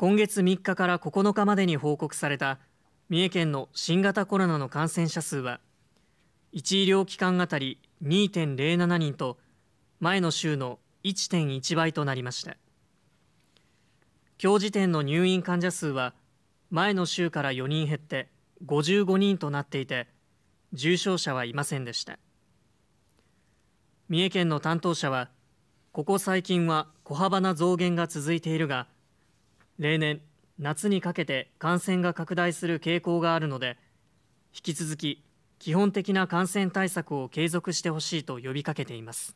今月3日から9日までに報告された三重県の新型コロナの感染者数は1医療機関あたり2.07人と前の週の1.1倍となりました今日時点の入院患者数は前の週から4人減って55人となっていて重症者はいませんでした三重県の担当者はここ最近は小幅な増減が続いているが例年夏にかけて感染が拡大する傾向があるので引き続き基本的な感染対策を継続してほしいと呼びかけています。